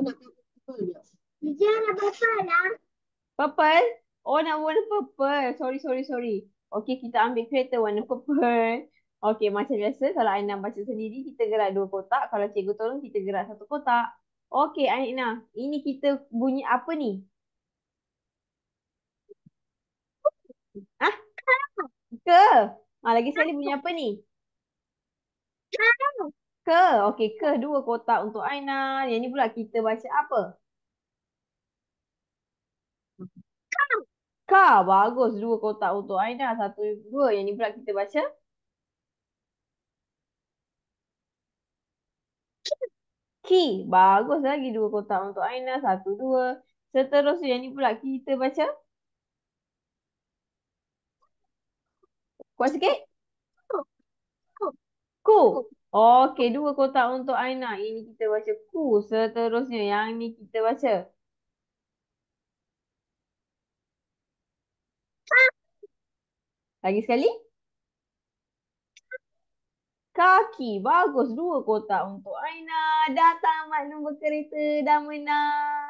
Hijau apa purple lah. Purple? Oh nak warna purple. Sorry, sorry, sorry. Okay, kita ambil kereta warna purple. Okay, macam biasa kalau Aina baca sendiri, kita gerak dua kotak. Kalau cikgu tolong, kita gerak satu kotak. Okay, Aina. Ini kita bunyi apa ni? Ah, Ke? Ah, lagi sekali bunyi apa ni? Ke, okey, ke dua kotak untuk Aina. Yang ni pula kita baca apa? Ka. Ka, bagus. Dua kotak untuk Aina. Satu, dua. Yang ni pula kita baca? Ki. bagus lagi. Dua kotak untuk Aina. Satu, dua. Seterusnya, yang ni pula kita baca? Kuat sikit? Ku. Ku. Okey, dua kotak untuk Aina. Ini kita baca ku seterusnya. Yang ni kita baca. Lagi sekali. Kaki. Bagus. Dua kotak untuk Aina. Datang nombor kereta, dan menang.